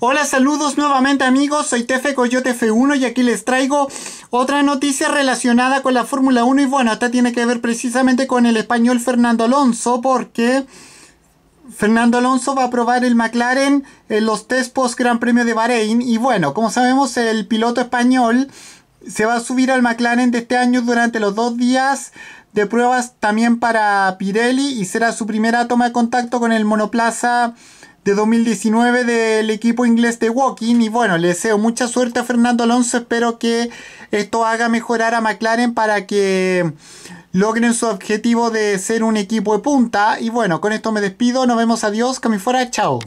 Hola, saludos nuevamente amigos, soy Tefe Coyote F1 y aquí les traigo otra noticia relacionada con la Fórmula 1 y bueno, esta tiene que ver precisamente con el español Fernando Alonso porque Fernando Alonso va a probar el McLaren en los test post Gran Premio de Bahrein y bueno, como sabemos el piloto español se va a subir al McLaren de este año durante los dos días de pruebas también para Pirelli y será su primera toma de contacto con el monoplaza de 2019 del equipo inglés de Walking. Y bueno, le deseo mucha suerte a Fernando Alonso. Espero que esto haga mejorar a McLaren para que logren su objetivo de ser un equipo de punta. Y bueno, con esto me despido. Nos vemos. Adiós. Cami fuera. Chao.